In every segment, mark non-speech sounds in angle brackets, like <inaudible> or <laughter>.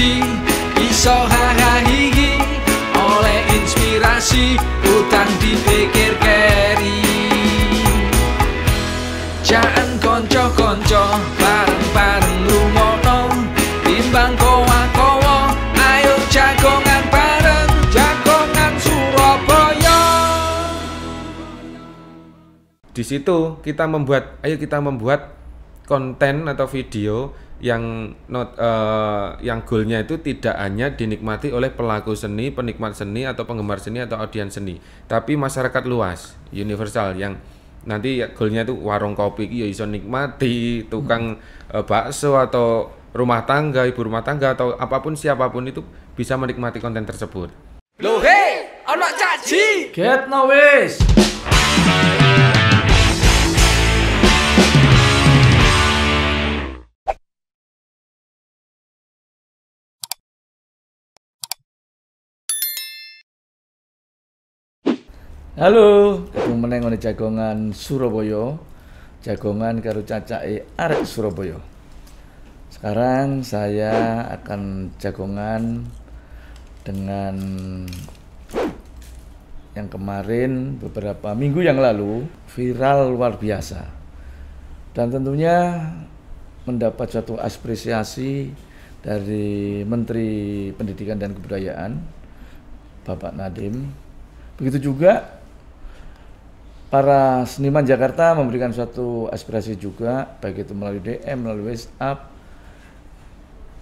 suci Iso hahahihi Oleh inspirasi Utang dipikir keri jangan konco-konco Bareng-bareng rumono Timbang kowa kowo Ayo jagongan bareng Jagongan Surabaya Di situ kita membuat Ayo kita membuat konten atau video yang not uh, yang goalnya itu tidak hanya dinikmati oleh pelaku seni, penikmat seni atau penggemar seni atau audiens seni, tapi masyarakat luas, universal yang nanti ya goalnya itu warung kopi ya bisa nikmati, tukang uh, bakso atau rumah tangga, ibu rumah tangga atau apapun siapapun itu bisa menikmati konten tersebut. Lohe, anak caci. Get no wish. Halo, aku meneng oleh jagongan Surabaya. Jagongan karo Cacai arek Surabaya. Sekarang saya akan jagongan dengan yang kemarin beberapa minggu yang lalu viral luar biasa. Dan tentunya mendapat suatu apresiasi dari Menteri Pendidikan dan Kebudayaan Bapak Nadim. Begitu juga para seniman Jakarta memberikan suatu aspirasi juga baik itu melalui DM melalui WhatsApp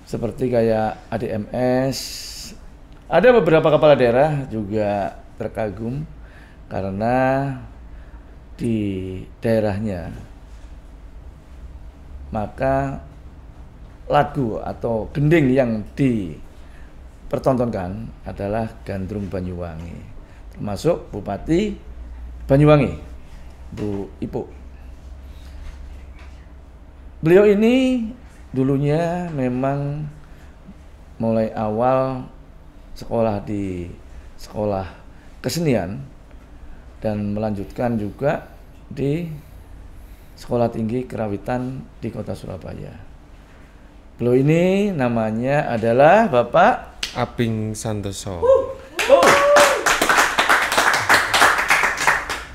seperti kayak ADMS ada beberapa kepala daerah juga terkagum karena di daerahnya maka lagu atau gending yang dipertontonkan adalah Gandrung Banyuwangi termasuk Bupati Banyuwangi Bu Ipo. Beliau ini dulunya memang mulai awal sekolah di sekolah kesenian dan melanjutkan juga di Sekolah Tinggi Kerawitan di Kota Surabaya. Beliau ini namanya adalah Bapak Aping Santoso. Uh, uh.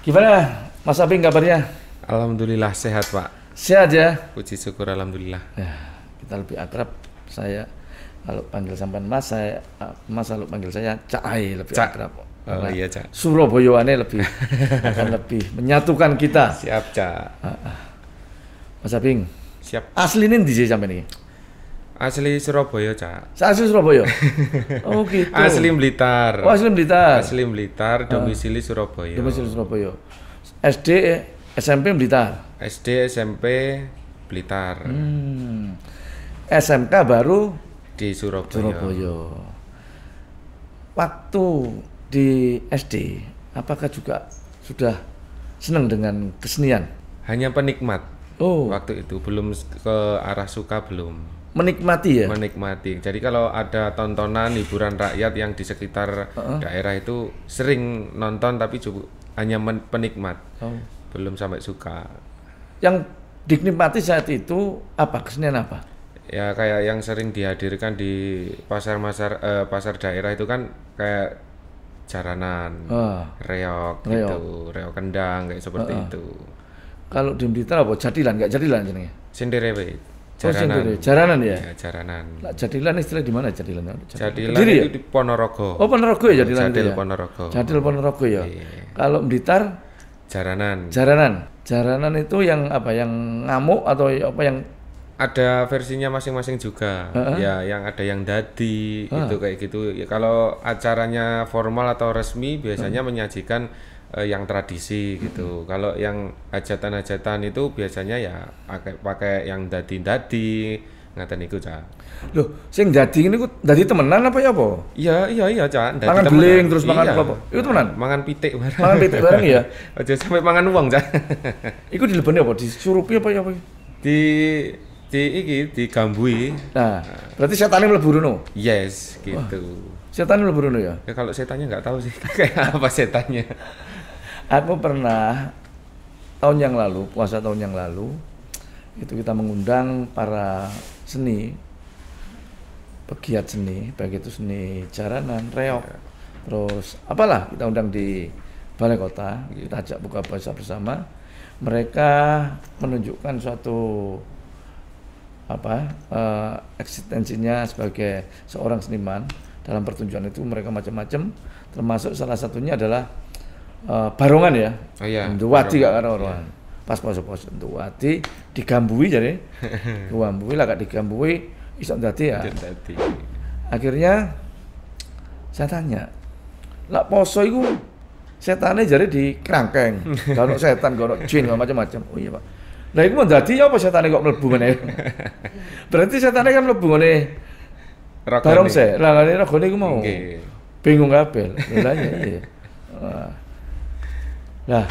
Gimana Mas Abing kabarnya? Alhamdulillah sehat Pak. Sehat ya? Puji syukur Alhamdulillah. Ya, kita lebih akrab. Saya kalau panggil sampean Mas, saya Mas kalau panggil saya Cak Ai lebih Cak. akrab. Oh iya Cak. ini lebih <laughs> akan lebih menyatukan kita. Siap Cak. Ah, ah. Mas Abing. Siap. Asli ini DJ sampai ini? Asli Surabaya, Cak. Asli Surabaya. <laughs> oh gitu. Asli Blitar. Oh, asli Blitar. Asli Blitar, ah. domisili Surabaya. Domisili Surabaya. SD SMP Blitar. SD SMP Blitar. Hmm. SMK baru di Surabaya. Surabaya. Waktu di SD, apakah juga sudah senang dengan kesenian? Hanya penikmat. Oh. Waktu itu belum ke arah suka belum menikmati ya menikmati jadi kalau ada tontonan hiburan rakyat yang di sekitar uh -uh. daerah itu sering nonton tapi hanya men- penikmat oh. belum sampai suka yang dinikmati saat itu apa kesenian apa ya kayak yang sering dihadirkan di pasar pasar eh, pasar daerah itu kan kayak jaranan ah. reok, gitu, reok gitu reok kendang kayak seperti ah. itu kalau di Blitar apa jadilan nggak jadilan jenenge sendiri Jaranan. Oh, jaranan ya? ya jaranan. Lah, jadilan istilah di mana jadilan? Jadilan, jadilan ya? itu ya? di Ponorogo. Oh, Ponorogo ya jadilan Jadil ya? Ponorogo. Jadil Ponorogo ya. Iya. Kalau Blitar jaranan. Jaranan. Jaranan itu yang apa? Yang ngamuk atau apa yang ada versinya masing-masing juga. Uh -huh. Ya, yang ada yang dadi uh ah. -huh. itu kayak gitu. Ya, kalau acaranya formal atau resmi biasanya uh -huh. menyajikan eh, yang tradisi gitu. Mm -hmm. Kalau yang hajatan-hajatan itu biasanya ya pakai pakai yang dadi-dadi ngata niku, Cak. Loh, sing dadi ku dadi temenan apa ya po? Iya, iya, iya, Cak. Dadi mangan beling terus makan iya. apa? itu temenan. Mangan pitik bareng. Mangan pitik bareng ya. <laughs> Aja sampai mangan uang, Cak. <laughs> iku dileboni apa? Disurupi apa ya po? Di di iki digambui. Nah, berarti setan mlebu rono. Yes, gitu. Wah. setan mlebu ya? Ya kalau setannya nggak tahu sih <laughs> kayak apa setannya aku pernah tahun yang lalu, puasa tahun yang lalu, itu kita mengundang para seni, pegiat seni, baik itu seni jaranan, reok, iya. terus apalah kita undang di balai kota, kita ajak buka puasa bersama. Mereka menunjukkan suatu apa uh, eksistensinya sebagai seorang seniman dalam pertunjukan itu mereka macam-macam termasuk salah satunya adalah uh, Barongan ya. Oh iya. Duwati gak karo orang. Iya. Pas poso-poso Duwati digambui jadi. <laughs> Digambui lah gak digambui iso dadi ya. Akhirnya saya tanya, lah poso itu setannya jadi di kerangkeng, kalau <laughs> setan, kalau jin, kalau macam-macam. Oh iya pak. Lah itu menjadi ya apa setannya kok melebu mana? <laughs> Berarti setannya kan melebu mana? Barong saya, lah ini rokone gue mau. Bingung kabel, nilainya iya. Wah. Nah,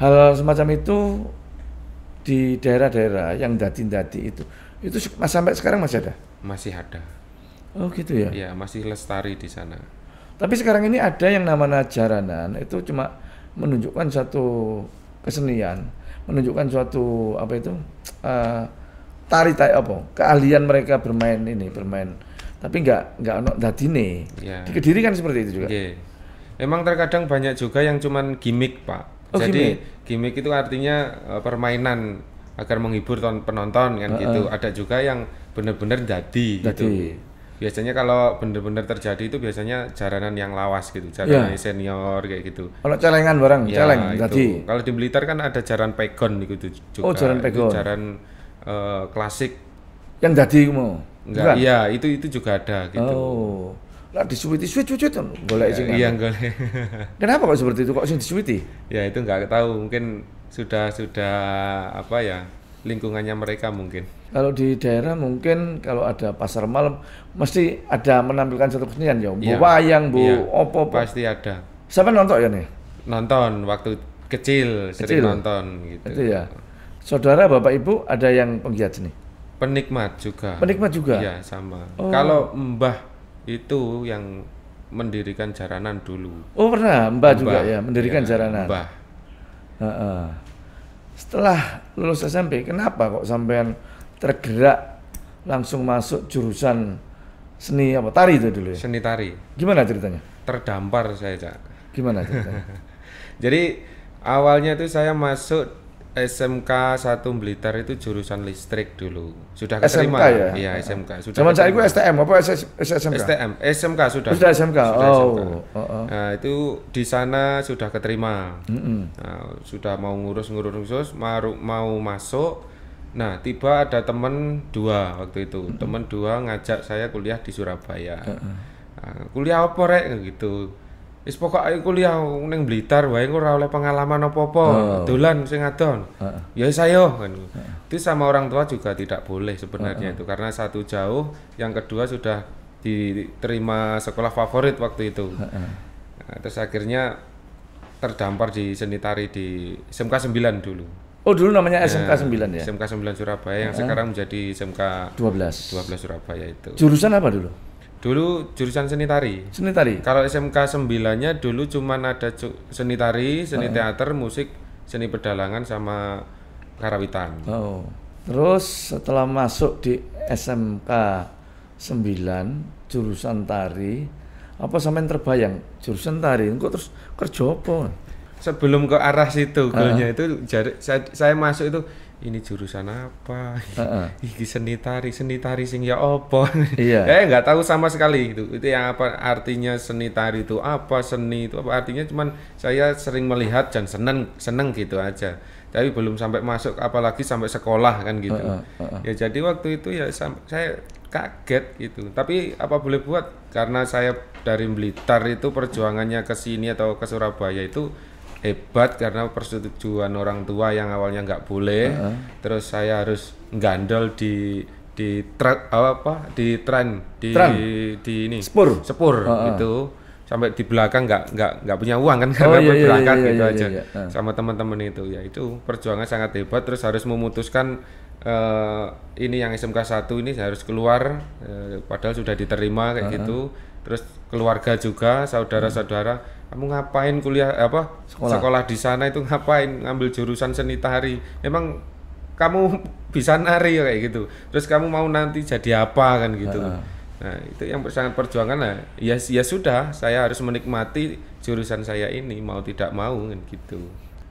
hal semacam itu di daerah-daerah yang dati-dati itu, itu sampai sekarang masih ada? Masih ada. Oh gitu ya? Iya, masih lestari di sana. Tapi sekarang ini ada yang namanya jaranan, itu cuma menunjukkan satu kesenian, menunjukkan suatu apa itu uh, tari tari apa keahlian mereka bermain ini bermain tapi nggak nggak ono dadine yeah. di kediri kan seperti itu juga yeah. Emang terkadang banyak juga yang cuman gimmick, Pak. Oh, Jadi gimmick. gimmick itu artinya e, permainan agar menghibur penonton kan uh, uh. gitu. Ada juga yang benar-benar jadi gitu. Biasanya kalau benar-benar terjadi itu biasanya jaranan yang lawas gitu, jaranan yeah. senior kayak gitu. Kalau celengan barang, ya, celeng jadi. Kalau di Blitar kan ada jaran pegon gitu juga. Oh, jaran pegon. Itu jaran uh, klasik. Yang jadi mau. Enggak, iya, itu itu juga ada gitu. Oh lah disuwiti suwit suwit kan boleh izin iya boleh iya, kenapa kok seperti itu kok sih disuwiti ya itu nggak tahu mungkin sudah sudah apa ya lingkungannya mereka mungkin kalau di daerah mungkin kalau ada pasar malam mesti ada menampilkan satu kesenian ya bu ya, wayang bu ya, opo, pasti ada siapa nonton ya nih nonton waktu kecil, sering nonton gitu itu ya saudara bapak ibu ada yang penggiat seni penikmat juga penikmat juga ya sama oh. kalau mbah itu yang mendirikan jaranan dulu. Oh pernah, Mbak juga ya mendirikan ya, jaranan. Mbah. Uh -uh. Setelah lulus SMP, kenapa kok sampean tergerak langsung masuk jurusan seni apa tari itu dulu ya? Seni tari. Gimana ceritanya? Terdampar saya cak. Gimana ceritanya? <laughs> Jadi awalnya itu saya masuk SMK 1 Blitar itu jurusan listrik dulu. Sudah keterima. SMK ya? Iya, SMK. Ah. Sudah. Zaman saya itu STM apa SS, SMK? STM, SMK sudah. Sudah SMK. Sudah oh. SMK. oh, oh. Nah, itu di sana sudah keterima. Mm nah, sudah mau ngurus-ngurus mau mau masuk. Nah, tiba ada teman dua waktu itu. Mm Teman dua ngajak saya kuliah di Surabaya. nah, kuliah apa rek gitu Wis pokoke kuliah ning Blitar wae engko ora oleh pengalaman apa-apa, oh. dolan sing adon. Uh. Ya saya kan. Uh. Itu sama orang tua juga tidak boleh sebenarnya uh. itu karena satu jauh, yang kedua sudah diterima sekolah favorit waktu itu. Uh. Nah, terus akhirnya terdampar di seni tari di SMK 9 dulu. Oh, dulu namanya SMK 9 ya. SMK 9 ya? Surabaya yang sekarang menjadi SMK 12. 12 Surabaya itu. Jurusan apa dulu? Dulu jurusan seni tari. Seni tari. Kalau SMK sembilannya dulu cuma ada seni tari, seni oh. teater, musik, seni pedalangan sama karawitan. Oh. Terus setelah masuk di SMK 9 jurusan tari, apa sampean terbayang jurusan tari? Kok terus kerja apa? Sebelum ke arah situ, uh -huh. itu jadi saya, saya masuk itu ini jurusan apa uh-uh. <laughs> seni tari seni tari sing ya opo iya. <laughs> eh nggak tahu sama sekali itu. itu yang apa artinya seni tari itu apa seni itu apa artinya cuman saya sering melihat dan seneng seneng gitu aja tapi belum sampai masuk apalagi sampai sekolah kan gitu uh-uh. Uh-uh. ya jadi waktu itu ya saya kaget gitu tapi apa boleh buat karena saya dari Blitar itu perjuangannya ke sini atau ke Surabaya itu hebat karena persetujuan orang tua yang awalnya nggak boleh uh -huh. terus saya harus gandol di di truk apa di tren di, di di ini sepur sepur uh -huh. itu sampai di belakang nggak nggak nggak punya uang kan karena <laughs> oh, iya, berangkat iya, iya, gitu iya, aja iya, iya. sama teman-teman itu ya itu perjuangan sangat hebat terus harus memutuskan uh, ini yang SMK 1 ini harus keluar uh, padahal sudah diterima kayak uh -huh. gitu terus keluarga juga saudara-saudara kamu ngapain kuliah apa sekolah, sekolah di sana itu ngapain ngambil jurusan seni tari memang kamu <laughs> bisa nari kayak gitu terus kamu mau nanti jadi apa kan gitu uh nah itu yang sangat perjuangan lah ya ya sudah saya harus menikmati jurusan saya ini mau tidak mau kan gitu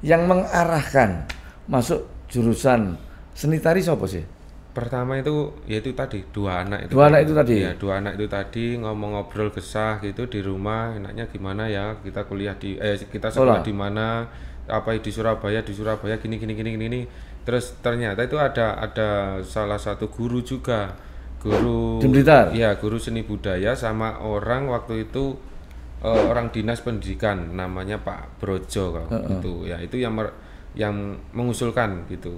yang mengarahkan masuk jurusan seni tari siapa sih pertama itu yaitu tadi dua anak itu dua anak itu tadi ya dua anak itu tadi ngomong ngobrol gesah gitu di rumah enaknya gimana ya kita kuliah di eh kita sekolah di mana apa di Surabaya di Surabaya gini gini gini gini terus ternyata itu ada ada salah satu guru juga guru ya guru seni budaya sama orang waktu itu uh, orang dinas pendidikan namanya Pak Brojo kalau uh -uh. gitu ya itu yang mer yang mengusulkan gitu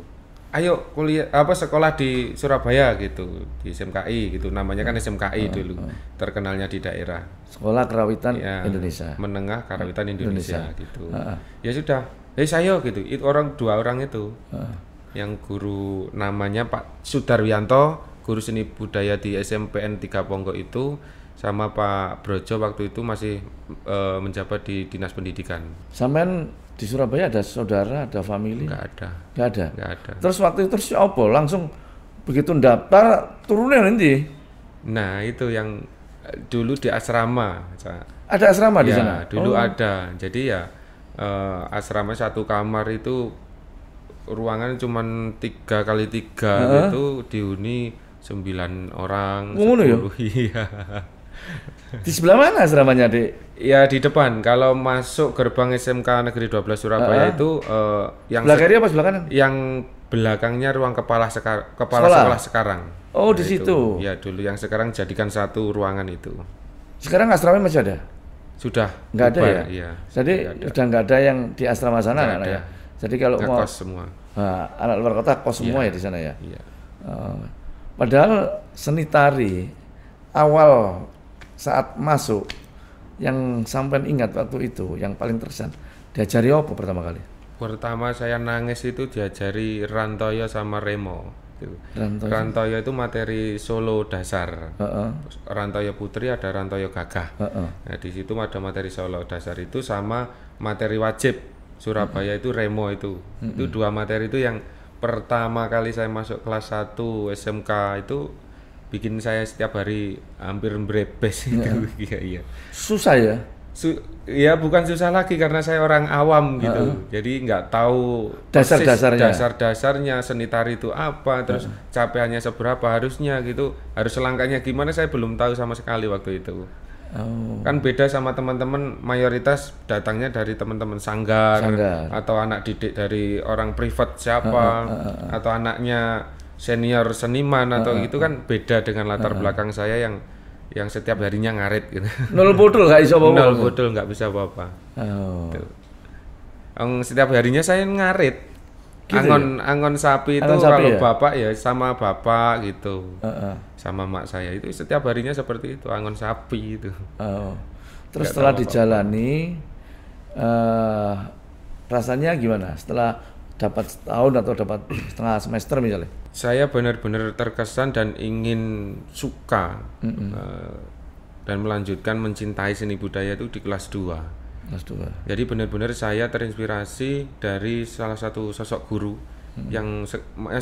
ayo kuliah apa sekolah di Surabaya gitu di SMKI gitu namanya kan SMKI oh, dulu oh. terkenalnya di daerah Sekolah Karawitan ya, Indonesia menengah Karawitan Indonesia, Indonesia. gitu uh, huh ya sudah eh saya gitu itu orang dua orang itu uh. yang guru namanya Pak Sudarwianto guru seni budaya di SMPN Tiga Ponggok itu sama Pak Brojo waktu itu masih uh, menjabat di dinas pendidikan. Sampean di Surabaya ada saudara, ada family? Enggak ada. Enggak ada. Enggak ada. Terus waktu itu si Opo ya Langsung begitu daftar turunnya nanti. Nah, itu yang eh, dulu di asrama. Ada asrama ya, di sana? dulu oh. ada. Jadi ya uh, asrama satu kamar itu ruangan cuma tiga kali tiga itu dihuni sembilan orang. Oh, ya? sepuluh ya? <laughs> Iya. <laughs> Di sebelah mana asramanya, Dek? Ya di depan. Kalau masuk gerbang SMK Negeri 12 Surabaya uh itu uh, yang sebelah apa sebelah kanan? Yang belakangnya ruang kepala sekar kepala sekolah, sekolah sekarang. Oh, nah, di situ. Itu. Ya, dulu yang sekarang jadikan satu ruangan itu. Sekarang asrama masih ada? Sudah. Enggak ada ya? Iya. Jadi udah ada. sudah nggak ada yang di asrama sana nggak ada. ya. Jadi kalau gak mau kos semua. Nah, anak luar kota kos iya, semua ya, di sana ya. Iya. Uh, padahal seni tari awal saat masuk yang sampean ingat waktu itu yang paling terkesan diajari apa pertama kali? Pertama saya nangis itu diajari Rantoyo sama Remo. Gitu. Rantoyo, Rantoyo itu materi solo dasar. Uh -uh. Rantoyo Putri ada Rantoyo Gagah. Uh -uh. Nah, di situ ada materi solo dasar itu sama materi wajib Surabaya uh -uh. itu Remo itu. Uh -uh. Itu dua materi itu yang pertama kali saya masuk kelas 1 SMK itu bikin saya setiap hari hampir berebes iya. gitu. <laughs> Iya, iya. Susah ya? Su ya bukan susah lagi karena saya orang awam gitu. Uh -uh. Jadi nggak tahu dasar-dasarnya. Dasar-dasarnya seni tari itu apa, terus uh -huh. capeannya seberapa harusnya gitu. Harus selangkahnya gimana saya belum tahu sama sekali waktu itu. Oh. Kan beda sama teman-teman mayoritas datangnya dari teman-teman sanggar, sanggar atau anak didik dari orang privat siapa uh, uh, uh, uh. atau anaknya senior seniman atau uh, gitu kan beda dengan latar belakang saya yang yang setiap harinya ngarit gitu. Nol bodol nggak bisa apa-apa. Nol bodol nggak bisa apa-apa. Oh. Gitu. Setiap harinya saya ngarit. Gitu angon ya? angon sapi angon itu sapi kalau ya? bapak ya sama bapak gitu. Uh, uh. Sama mak saya itu setiap harinya seperti itu angon sapi itu. Oh. Terus Gak setelah dijalani apa -apa. Uh, eh, rasanya gimana? Setelah dapat setahun atau dapat setengah semester misalnya? Saya benar-benar terkesan dan ingin suka mm -hmm. uh, dan melanjutkan mencintai seni budaya itu di kelas 2. Kelas 2. Jadi benar-benar saya terinspirasi dari salah satu sosok guru yang se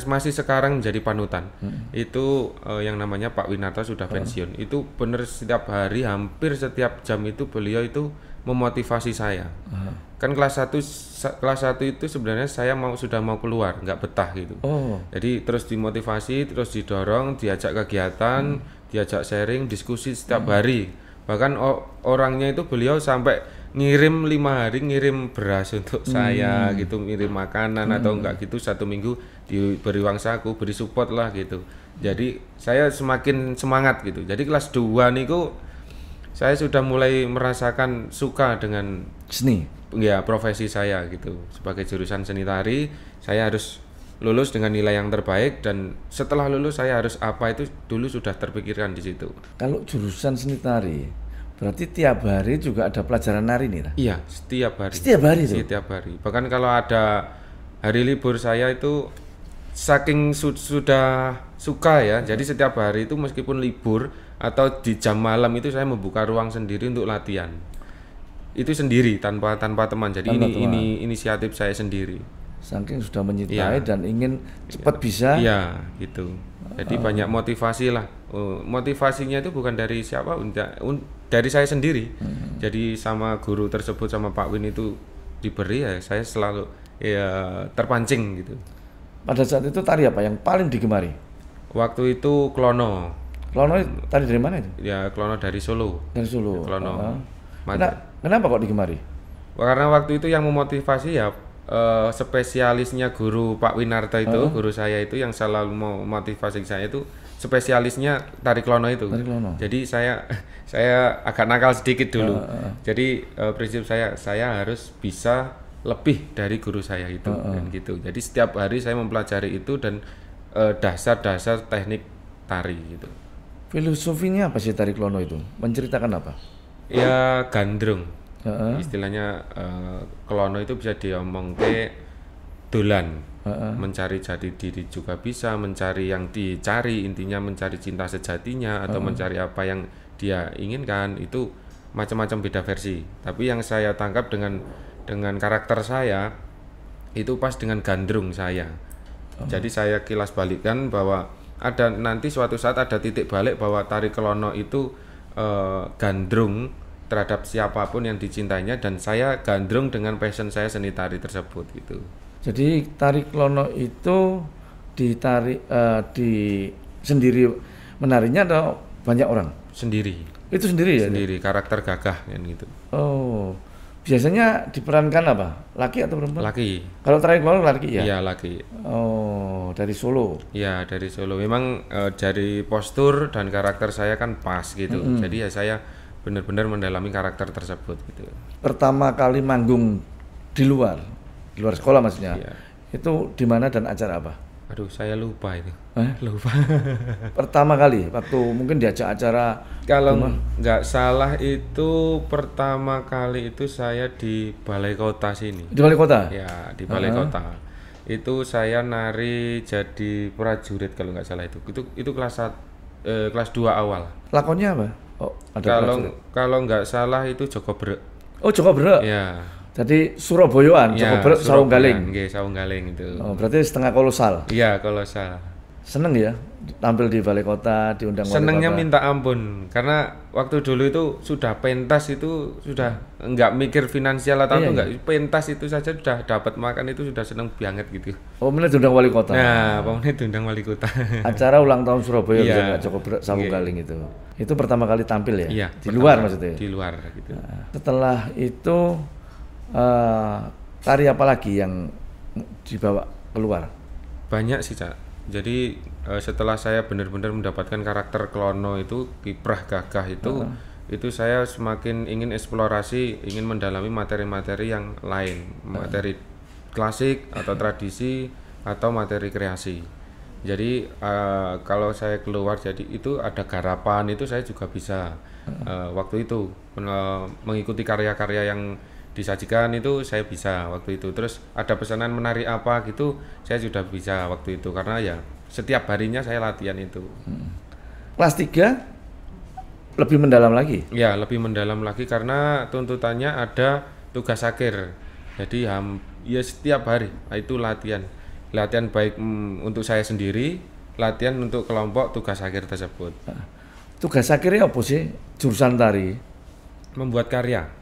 masih sekarang menjadi panutan. -hmm. Itu uh, yang namanya Pak Winata sudah oh. pensiun. Itu benar setiap hari hampir setiap jam itu beliau itu memotivasi saya. Uh kan kelas 1 kelas 1 itu sebenarnya saya mau sudah mau keluar nggak betah gitu oh. jadi terus dimotivasi terus didorong diajak kegiatan hmm. diajak sharing diskusi setiap hmm. hari bahkan orangnya itu beliau sampai ngirim lima hari ngirim beras untuk hmm. saya gitu ngirim makanan hmm. atau enggak gitu satu minggu diberi uang saku beri support lah gitu jadi saya semakin semangat gitu jadi kelas 2 niku saya sudah mulai merasakan suka dengan seni ya profesi saya gitu sebagai jurusan seni tari saya harus lulus dengan nilai yang terbaik dan setelah lulus saya harus apa itu dulu sudah terpikirkan di situ. Kalau jurusan seni tari berarti tiap hari juga ada pelajaran nari nih, lah. Iya, setiap hari. Setiap hari itu. Setiap hari. Bahkan kalau ada hari libur saya itu saking su sudah suka ya. Hmm. Jadi setiap hari itu meskipun libur atau di jam malam itu saya membuka ruang sendiri untuk latihan itu sendiri tanpa tanpa teman. Jadi tanpa ini teman. ini inisiatif saya sendiri. Saking sudah mencintai ya. dan ingin cepat ya. bisa. ya gitu. Jadi uh. banyak motivasi lah. Oh, motivasinya itu bukan dari siapa, dari saya sendiri. Hmm. Jadi sama guru tersebut sama Pak Win itu diberi ya saya selalu ya terpancing gitu. Pada saat itu tari apa yang paling digemari? Waktu itu klono. Klono tadi dari mana itu? Ya klono dari Solo. Dari Solo. Klono. Uh ah. -huh. Madrid. Kenapa, kenapa kok digemari? Karena waktu itu yang memotivasi ya uh, spesialisnya guru Pak Winarta itu, uh -huh. guru saya itu yang selalu mau motivasi saya itu spesialisnya tari klono itu. Tari klono. Jadi saya <laughs> saya agak nakal sedikit dulu. Uh, -huh. Jadi uh, prinsip saya saya harus bisa lebih dari guru saya itu uh, -huh. dan gitu. Jadi setiap hari saya mempelajari itu dan eh, dasar-dasar uh, teknik tari itu Filosofinya apa sih tari klono itu? Menceritakan apa? ya gandrung uh-uh. istilahnya uh, eh, kelono itu bisa diomong ke dolan uh-uh. mencari jati diri juga bisa mencari yang dicari intinya mencari cinta sejatinya atau uh-uh. mencari apa yang dia inginkan itu macam-macam beda versi tapi yang saya tangkap dengan dengan karakter saya itu pas dengan gandrung saya uh-huh. jadi saya kilas balikkan bahwa ada nanti suatu saat ada titik balik bahwa tari kelono itu uh, gandrung terhadap siapapun yang dicintainya dan saya gandrung dengan passion saya seni tari tersebut gitu. Jadi tari klono itu ditarik uh, di sendiri menarinya atau banyak orang? Sendiri. Itu sendiri ya? Sendiri, karakter gagah kan gitu. Oh biasanya diperankan apa? Laki atau perempuan? Laki. Kalau terakhir keluar laki ya? Iya laki. Oh dari Solo? Iya dari Solo. Memang e, dari postur dan karakter saya kan pas gitu. -hmm. Jadi ya saya benar-benar mendalami karakter tersebut gitu. Pertama kali manggung di luar, di luar sekolah maksudnya. Iya. Itu di mana dan acara apa? Aduh, saya lupa itu. Eh? <laughs> Lupa. pertama kali waktu mungkin diajak acara kalau nggak salah itu pertama kali itu saya di Balai Kota sini. Di Balai Kota? Ya, di Balai uh eh. -huh. Kota. Itu saya nari jadi prajurit kalau nggak salah itu. Itu itu kelas eh, kelas 2 awal. Lakonnya apa? Oh, ada kalau kalau nggak salah itu Joko Brek. Oh, Joko Brek. Ya jadi Surabayaan, ya, Jawa Galing. Iya, Sarung Galing itu. Oh, berarti setengah kolosal. Iya, kolosal. Seneng ya tampil di balai kota, diundang Senengnya minta ampun karena waktu dulu itu sudah pentas itu sudah nggak mikir finansial atau iya, enggak iya. pentas itu saja sudah dapat makan itu sudah seneng banget gitu. Oh, menit diundang wali kota. Nah, menit diundang wali kota. <laughs> Acara ulang tahun Surabaya iya, bisa iya. galing itu. Itu pertama kali tampil ya? Iya, di luar maksudnya. Di luar gitu. Nah, setelah itu uh, eh, tari apa lagi yang dibawa keluar? Banyak sih, Cak. Jadi uh, setelah saya benar-benar mendapatkan karakter Klono itu kiprah gagah itu uh-huh. itu saya semakin ingin eksplorasi, ingin mendalami materi-materi yang lain, materi klasik atau tradisi atau materi kreasi. Jadi uh, kalau saya keluar jadi itu ada garapan itu saya juga bisa uh, waktu itu mengikuti karya-karya yang disajikan itu saya bisa waktu itu terus ada pesanan menarik apa gitu saya sudah bisa waktu itu karena ya setiap harinya saya latihan itu hmm. kelas 3 lebih mendalam lagi ya lebih mendalam lagi karena tuntutannya ada tugas akhir jadi ya setiap hari nah, itu latihan latihan baik mm, untuk saya sendiri latihan untuk kelompok tugas akhir tersebut nah, tugas akhirnya apa sih jurusan tari membuat karya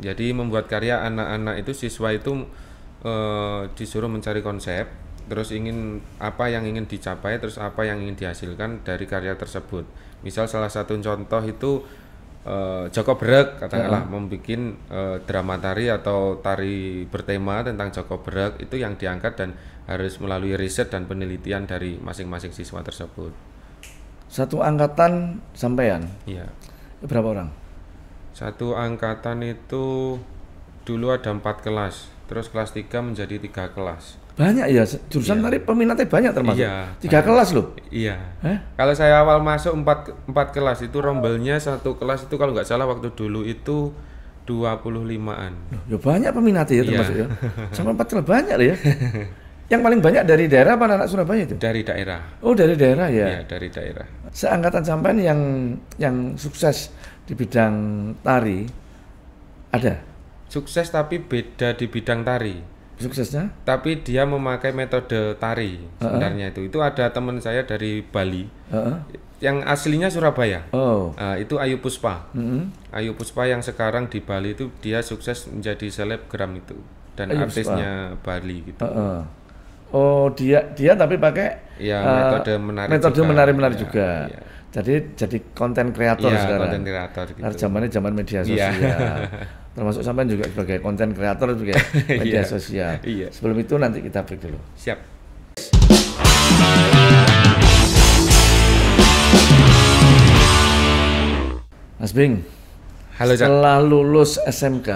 jadi membuat karya anak-anak itu siswa itu e, disuruh mencari konsep, terus ingin apa yang ingin dicapai, terus apa yang ingin dihasilkan dari karya tersebut. Misal salah satu contoh itu e, Joko Brek katakanlah mm -hmm. membuat e, drama tari atau tari bertema tentang Joko Brek itu yang diangkat dan harus melalui riset dan penelitian dari masing-masing siswa tersebut. Satu angkatan sampean? Iya. Berapa orang? satu angkatan itu dulu ada empat kelas terus kelas tiga menjadi tiga kelas banyak ya jurusan iya. tadi iya. peminatnya banyak termasuk iya, tiga banyak. kelas loh iya eh? kalau saya awal masuk empat empat kelas itu rombelnya satu kelas itu kalau nggak salah waktu dulu itu 25-an ya banyak peminatnya ya iya. termasuk ya <laughs> sama empat kelas banyak ya yang paling banyak dari daerah apa anak Surabaya itu? Dari daerah. Oh, dari daerah ya. Iya, dari daerah. Seangkatan sampean yang yang sukses di bidang tari ada sukses tapi beda di bidang tari suksesnya tapi dia memakai metode tari sebenarnya uh -uh. itu itu ada teman saya dari Bali uh -uh. yang aslinya Surabaya oh. uh, itu Ayu Puspa uh mm-hmm. huh Ayu Puspa yang sekarang di Bali itu dia sukses menjadi selebgram itu dan Ayu artisnya Puspa. Bali gitu uh -uh. oh dia dia tapi pakai ya, eh, metode menari metode menari menari juga, menari -menari ya, juga. Ya jadi jadi konten kreator ya, sekarang. Konten kreator. Gitu. Karena zamannya zaman media iya. sosial. Ya. <laughs> Termasuk sampai juga sebagai konten kreator juga <laughs> iya. media ya. sosial. Ya. Sebelum itu nanti kita break dulu. Siap. Mas Bing. Halo, Jack. Setelah lulus SMK,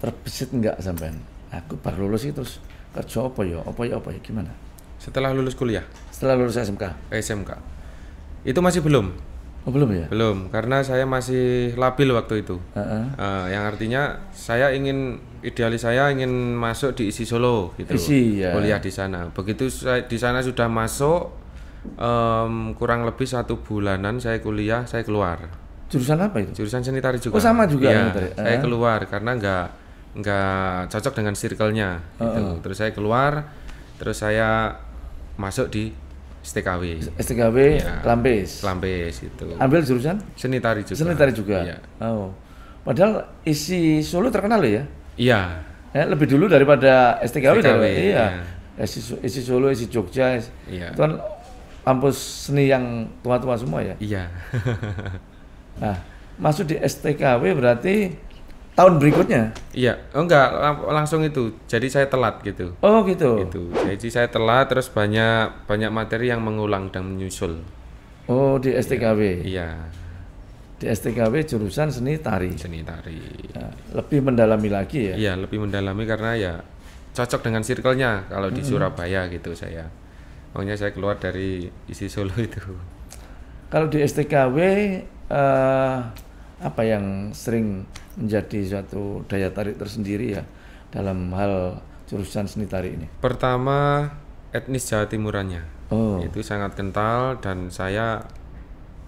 terbesit nggak sampai Aku baru lulus itu terus kerja apa ya? Apa ya apa ya gimana? Setelah lulus kuliah? Setelah lulus SMK. SMK itu masih belum. Oh, belum ya? Belum, karena saya masih labil waktu itu. Uh -uh. Uh, yang artinya saya ingin idealis saya ingin masuk di isi Solo gitu. Isi ya. Kuliah di sana. Begitu saya di sana sudah masuk um, kurang lebih satu bulanan saya kuliah, saya keluar. Jurusan apa itu? Jurusan seni tari juga. Oh, sama juga ya, Uh -huh. Saya keluar karena nggak nggak cocok dengan circle-nya gitu. Uh -uh. Terus saya keluar, terus saya masuk di STKW. STKW ya. Lampes. Lampes itu. Ambil jurusan? Seni tari juga. Seni tari juga. Ya. Oh. Padahal isi Solo terkenal ya. Iya. Ya, lebih dulu daripada STKW, STKW daripada, ya. iya. Isi, isi Solo, isi Jogja, isi, iya. itu kan kampus seni yang tua-tua semua ya. Iya. <laughs> nah, masuk di STKW berarti tahun berikutnya? Iya, oh, enggak langsung itu. Jadi saya telat gitu. Oh gitu. Itu. Jadi saya telat terus banyak banyak materi yang mengulang dan menyusul. Oh di STKW. Iya. iya. Di STKW jurusan seni tari. Seni tari. Ya, lebih mendalami lagi ya? Iya lebih mendalami karena ya cocok dengan circle-nya kalau di hmm. Surabaya gitu saya. Makanya saya keluar dari isi Solo itu. Kalau di STKW. Uh, eh, apa yang sering menjadi suatu daya tarik tersendiri ya dalam hal jurusan seni tari ini? Pertama etnis Jawa Timurannya. Oh. Itu sangat kental dan saya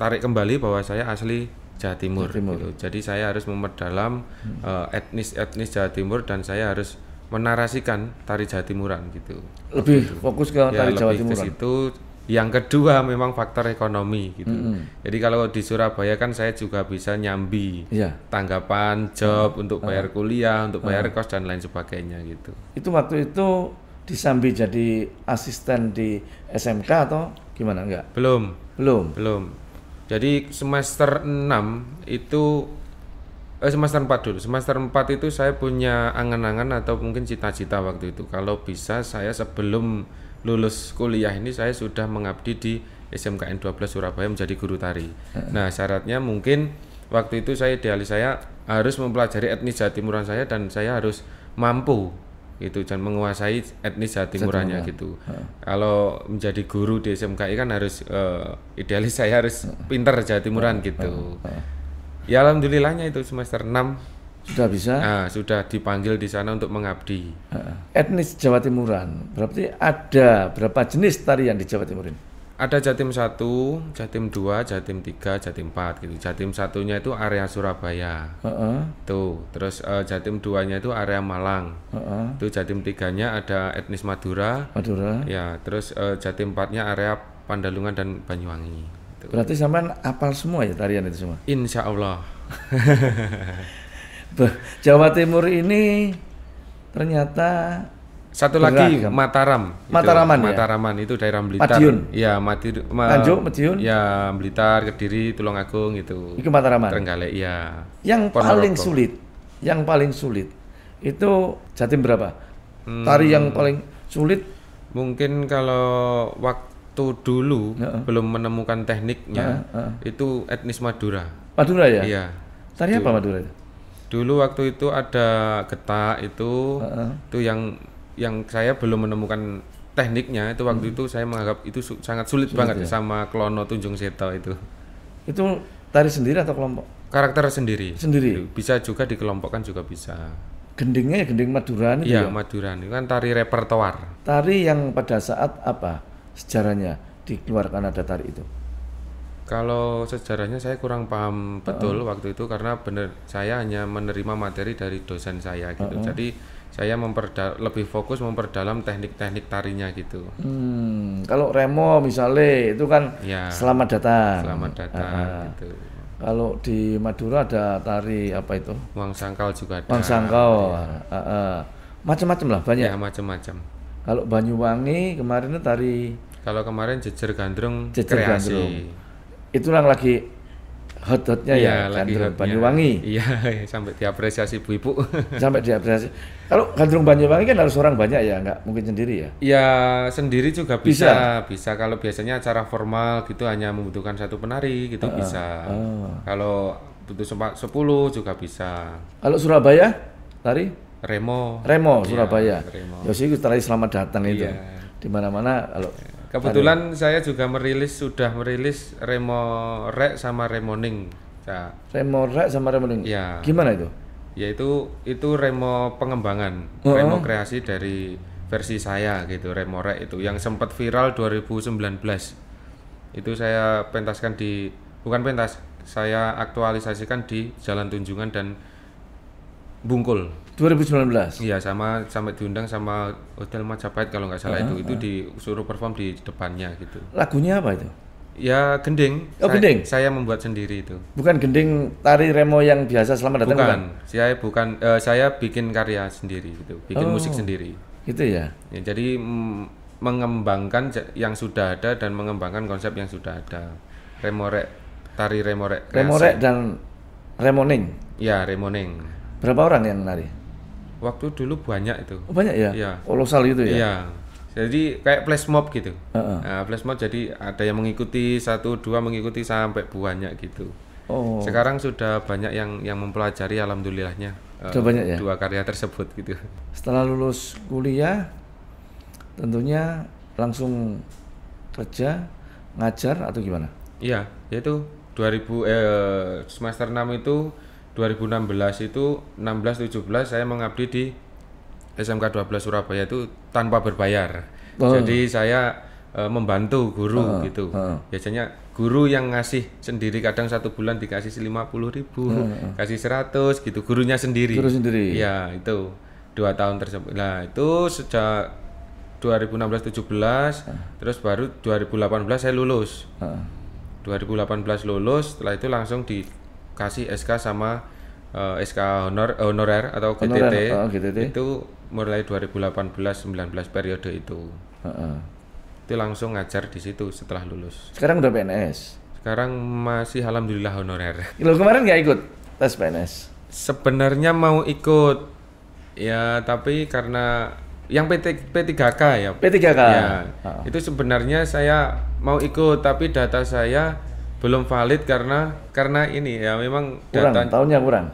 tarik kembali bahwa saya asli Jawa Timur. Jawa Timur. Gitu. Jadi saya harus memperdalam hmm. uh, eh, etnis-etnis Jawa Timur dan saya harus menarasikan tari Jawa Timuran gitu. Lebih gitu. fokus ke ya, tari Jawa Timuran. Ke situ yang kedua memang faktor ekonomi gitu. Mm -hmm. Jadi kalau di Surabaya kan saya juga bisa nyambi yeah. tanggapan job uh, untuk ah. bayar uh, kuliah, untuk ah. bayar uh, kos dan lain sebagainya gitu. Itu waktu itu disambi jadi asisten di SMK atau gimana enggak? Belum. Belum. Belum. Jadi semester 6 itu eh, semester 4 dulu. Semester 4 itu saya punya angan-angan atau mungkin cita-cita waktu itu kalau bisa saya sebelum lulus kuliah ini saya sudah mengabdi di SMKN 12 Surabaya menjadi guru tari. Nah, syaratnya mungkin waktu itu saya idealis saya harus mempelajari etnis Jawa Timuran saya dan saya harus mampu gitu dan menguasai etnis Jawa Timurannya gitu. Kalau menjadi guru di SMKI kan harus uh, idealis saya harus pintar Jawa Timuran gitu. Ya alhamdulillahnya itu semester 6 sudah bisa? Nah, sudah dipanggil di sana untuk mengabdi. Etnis Jawa Timuran, berarti ada berapa jenis tarian di Jawa Timur ini? Ada Jatim satu Jatim dua Jatim tiga Jatim empat gitu. Jatim satunya itu area Surabaya. Uh-uh. Tuh, terus uh, Jatim 2 itu area Malang. Uh-uh. Tuh Jatim 3 ada etnis Madura. Madura. Ya, terus uh, Jatim empatnya area Pandalungan dan Banyuwangi. Tuh. Gitu. Berarti sampean apal semua ya tarian itu semua? Insya Allah. <laughs> Jawa Timur ini ternyata satu lagi beragam. Mataram. Mataraman. Itu, ya? Mataraman itu daerah Blitar. Madiun. Ya, Madiun. Ma, Tanjung, Madiun. Ya, Blitar, Kediri, Tulungagung itu. Itu Mataraman. Trenggalek, ya. Yang Ponorogo. paling sulit, yang paling sulit itu Jatim berapa? Hmm. Tari yang hmm. paling sulit mungkin kalau waktu dulu ya. belum menemukan tekniknya ya, itu etnis Madura. Madura ya? Iya. Tari itu. apa Madura dulu waktu itu ada getak itu uh-uh. itu yang yang saya belum menemukan tekniknya itu waktu hmm. itu saya menganggap itu su- sangat sulit, sulit banget ya? sama klono tunjung seto itu itu tari sendiri atau kelompok karakter sendiri sendiri bisa juga dikelompokkan juga bisa gendingnya ya gending maduran itu iya, ya, ya? maduran itu kan tari repertoar tari yang pada saat apa sejarahnya dikeluarkan ada tari itu kalau sejarahnya saya kurang paham betul uh betul waktu itu karena benar saya hanya menerima materi dari dosen saya gitu. Uh-uh. Jadi saya memperda lebih fokus memperdalam teknik-teknik tarinya gitu. Hmm, kalau remo misalnya itu kan ya, selamat datang. Selamat datang uh-huh. gitu. Kalau di Madura ada tari apa itu? Wang sangkal juga ada. Wang sangkal. Ya. Uh, uh, macam-macam lah banyak. Ya, macam-macam. Kalau Banyuwangi kemarin itu tari Kalau kemarin jejer gandrung jejer kreasi. Gandrung itu yang lagi hot-hotnya ya, ya gandrung Banyuwangi. Iya, iya, sampai diapresiasi Bu ibu <laughs> sampai diapresiasi. Kalau gandrung Banyuwangi kan harus orang banyak ya, nggak mungkin sendiri ya? Iya, sendiri juga bisa. Bisa, bisa. kalau biasanya acara formal gitu hanya membutuhkan satu penari gitu uh, -uh. bisa. Uh. Kalau butuh sempat 10 juga bisa. Kalau Surabaya tari Remo. Remo iya, Surabaya. Ya, Remo. Ya, selamat datang iya. itu. Di mana-mana kalau iya. Kebetulan saya juga merilis sudah merilis Remo Rek sama Remoning. Ya. Remo Rek sama Remoning. Ya. Gimana itu? Yaitu itu Remo pengembangan, uh -huh. Remo kreasi dari versi saya gitu, Remo Rek itu yang sempat viral 2019. Itu saya pentaskan di bukan pentas, saya aktualisasikan di Jalan Tunjungan dan Bungkul. 2019. Iya, sama sampai diundang sama Hotel Majapahit kalau nggak salah uh, itu. Itu uh. disuruh perform di depannya gitu. Lagunya apa itu? Ya gending. Oh, saya, gending. Saya membuat sendiri itu. Bukan gending tari remo yang biasa selama datang bukan. bukan? Saya bukan uh, saya bikin karya sendiri gitu, bikin oh, musik sendiri. Gitu ya. ya jadi mengembangkan yang sudah ada dan mengembangkan konsep yang sudah ada. Remorek tari remorek. Remorek dan remoning. Ya, remoning. Berapa orang yang nari? Waktu dulu banyak itu. Oh, banyak ya? Iya. Kolosal oh, itu ya? Iya. Jadi kayak flash mob gitu. Uh -uh. Nah, flash mob jadi ada yang mengikuti satu dua mengikuti sampai banyak gitu. Oh. Sekarang sudah banyak yang yang mempelajari alhamdulillahnya. Eh, sudah uh, banyak ya. Dua karya tersebut gitu. Setelah lulus kuliah tentunya langsung kerja ngajar atau gimana? Iya, yaitu 2000 eh, semester 6 itu 2016 itu 16 17 saya mengabdi di SMK 12 Surabaya itu tanpa berbayar. Oh. Jadi saya e, membantu guru oh. gitu. Oh. Biasanya guru yang ngasih sendiri kadang satu bulan dikasih 50 ribu, oh. oh. kasih 100 gitu. Gurunya sendiri. Guru sendiri. Ya itu dua tahun tersebut. Nah itu sejak 2016 17 oh. terus baru 2018 saya lulus. Oh. Ah. 2018 lulus, setelah itu langsung di kasih SK sama uh, eh, SK honor eh, honorer atau GTT, honorer, uh, oh, GTT itu mulai 2018-19 periode itu. Uh -uh. Itu langsung ngajar di situ setelah lulus. Sekarang udah PNS. Sekarang masih alhamdulillah honorer. <laughs> Lo kemarin nggak ikut tes PNS? Sebenarnya mau ikut ya tapi karena yang PT P3K ya. P3K. Ya. Uh Itu sebenarnya saya mau ikut tapi data saya belum valid karena karena ini ya memang kurang data, tahunnya kurang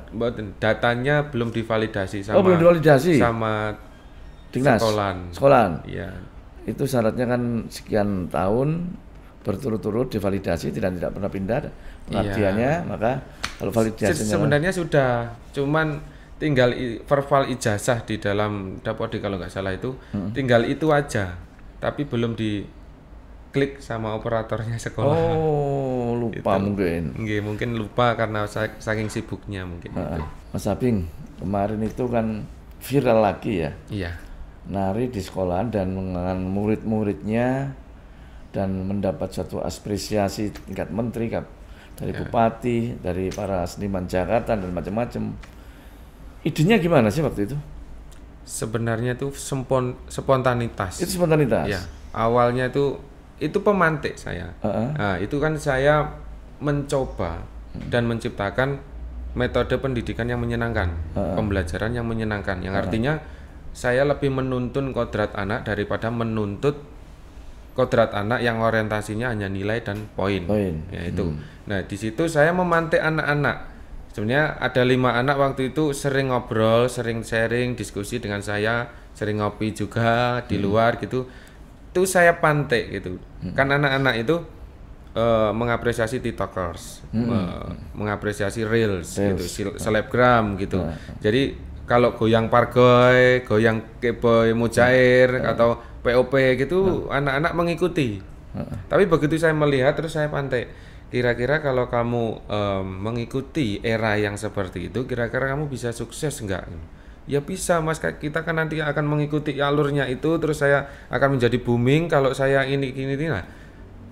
datanya belum divalidasi sama oh, belum divalidasi sama Dinas, sekolan sekolan ya itu syaratnya kan sekian tahun berturut-turut divalidasi tidak tidak pernah pindah pengabdiannya ya. maka kalau validasi sebenarnya sudah cuman tinggal verbal ijazah di dalam dapodik kalau nggak salah itu hmm. tinggal itu aja tapi belum di klik sama operatornya sekolah. Oh, lupa gitu. mungkin. Nggih, mungkin lupa karena saking sibuknya mungkin gitu. Mas Abing, kemarin itu kan viral lagi ya. Iya. Nari di sekolah dan dengan murid-muridnya dan mendapat suatu apresiasi tingkat menteri dari iya. bupati, dari para seniman Jakarta dan macam-macam. Idenya gimana sih waktu itu? sebenarnya itu spontanitas. Itu spontanitas. Ya, awalnya itu itu pemantik saya. Uh -huh. nah, itu kan saya mencoba hmm. dan menciptakan metode pendidikan yang menyenangkan, uh -huh. pembelajaran yang menyenangkan. Yang uh -huh. artinya saya lebih menuntun kodrat anak daripada menuntut kodrat anak yang orientasinya hanya nilai dan poin. Poin. Ya, itu. Hmm. Nah, di situ saya memantik anak-anak. Sebenarnya ada lima anak waktu itu sering ngobrol, sering sharing, diskusi dengan saya, sering ngopi juga di hmm. luar gitu itu saya pantai gitu hmm. kan anak-anak itu uh, mengapresiasi tiktokers hmm. uh, mengapresiasi reels, gitu, reels. gitu selebgram gitu hmm. jadi kalau goyang pargoy goyang keboy mujair hmm. atau pop gitu hmm. anak-anak hmm. mengikuti hmm. tapi begitu saya melihat terus saya pantai kira-kira kalau kamu um, mengikuti era yang seperti itu kira-kira kamu bisa sukses enggak ya bisa mas kita kan nanti akan mengikuti alurnya itu terus saya akan menjadi booming kalau saya ini kini ini nah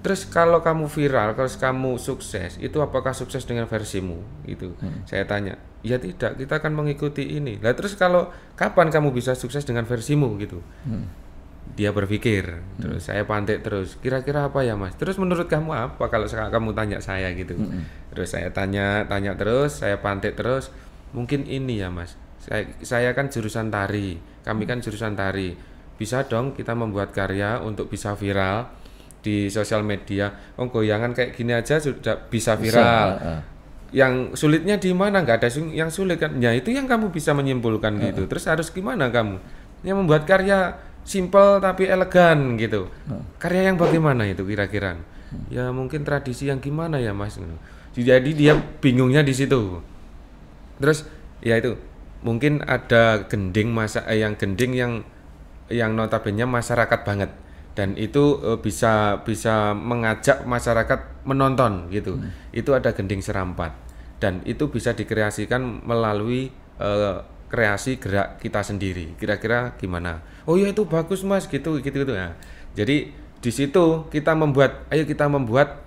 terus kalau kamu viral kalau kamu sukses itu apakah sukses dengan versimu itu hmm. saya tanya ya tidak kita akan mengikuti ini Nah terus kalau kapan kamu bisa sukses dengan versimu gitu hmm dia berpikir hmm. terus saya pantik terus kira-kira apa ya mas terus menurut kamu apa kalau kamu tanya saya gitu hmm. terus saya tanya tanya terus saya pantik terus mungkin ini ya mas saya kan jurusan tari, kami kan jurusan tari. Bisa dong kita membuat karya untuk bisa viral di sosial media. Oh goyangan kayak gini aja sudah bisa viral. Bisa, uh, uh. Yang sulitnya di mana? Nggak ada yang sulit kan? Ya itu yang kamu bisa menyimpulkan uh, gitu. Terus harus gimana kamu? Yang membuat karya simple tapi elegan gitu. Karya yang bagaimana itu kira-kira? Hmm. Ya mungkin tradisi yang gimana ya mas? Jadi dia bingungnya di situ. Terus ya itu mungkin ada gending masa eh, yang gending yang yang notabene masyarakat banget dan itu eh, bisa bisa mengajak masyarakat menonton gitu. Hmm. Itu ada gending serampat dan itu bisa dikreasikan melalui eh, kreasi gerak kita sendiri. Kira-kira gimana? Oh iya itu bagus Mas gitu gitu gitu ya. jadi di situ kita membuat ayo kita membuat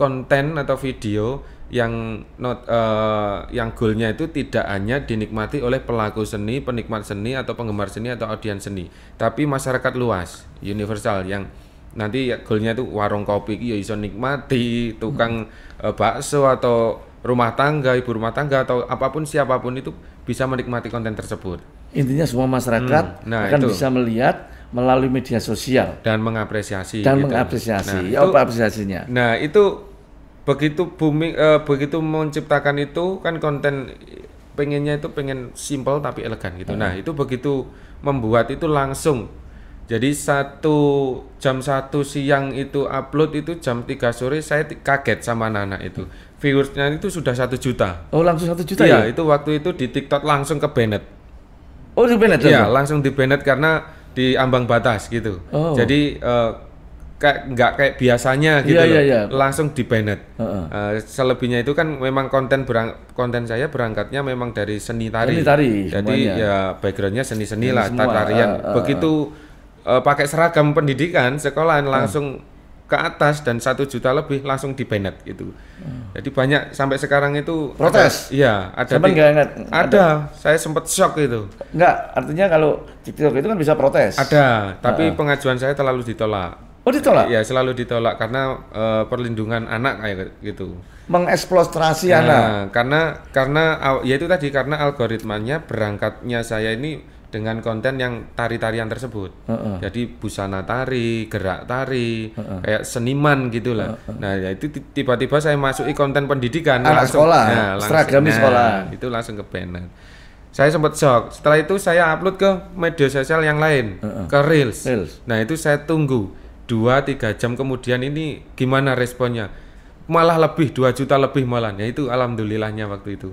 konten atau video yang not uh, yang goalnya itu tidak hanya dinikmati oleh pelaku seni, penikmat seni atau penggemar seni atau audiens seni, tapi masyarakat luas, universal yang nanti ya, goalnya itu warung kopi ya bisa nikmati tukang hmm. uh, bakso atau rumah tangga ibu rumah tangga atau apapun siapapun itu bisa menikmati konten tersebut intinya semua masyarakat hmm. nah, akan itu. bisa melihat melalui media sosial dan mengapresiasi dan gitu. mengapresiasi nah, itu, apa apresiasinya nah itu begitu booming uh, eh, begitu menciptakan itu kan konten pengennya itu pengen simple tapi elegan gitu. Nah, hmm. Nah, itu begitu membuat itu langsung jadi satu jam satu siang itu upload itu jam 3 sore saya kaget sama anak-anak itu viewersnya itu sudah satu juta. Oh langsung satu juta iya, ya? itu waktu itu di TikTok langsung ke Bennett. Oh di Bennett? Iya langsung di Bennett karena di ambang batas gitu. Oh. Jadi uh, kayak nggak kayak biasanya iya, gitu yeah, loh. Yeah, yeah. Langsung di banned. Uh-uh. Uh, eh, selebihnya itu kan memang konten berang konten saya berangkatnya memang dari seni tari. Seni tari. Jadi semuanya. ya backgroundnya seni-seni lah, semua. tarian. Uh, eh, uh, eh, Begitu uh, pakai seragam pendidikan sekolahan langsung ke atas dan satu juta lebih langsung di banned gitu. Uh. Jadi banyak sampai sekarang itu protes. Iya, ada. di, ada, ada. Saya sempat shock itu. Enggak, artinya kalau TikTok itu kan bisa protes. Ada, tapi uh. pengajuan saya terlalu ditolak. Oh ditolak? Ya selalu ditolak karena uh, perlindungan anak kayak gitu. Mengeksplorasi nah, anak. Karena karena ya itu tadi karena algoritmanya berangkatnya saya ini dengan konten yang tari-tarian tersebut. Uh -uh. Jadi busana tari, gerak tari, uh -uh. kayak seniman gitulah. Uh -uh. Nah, ya itu tiba-tiba saya masuki konten pendidikan anak langsung, sekolah, nah, langsung, seragam nah, sekolah. Itu langsung ke banner saya sempat shock. Setelah itu saya upload ke media sosial yang lain, uh -uh. ke Reels. Reels. Nah, itu saya tunggu dua tiga jam kemudian ini gimana responnya malah lebih dua juta lebih malah ya itu alhamdulillahnya waktu itu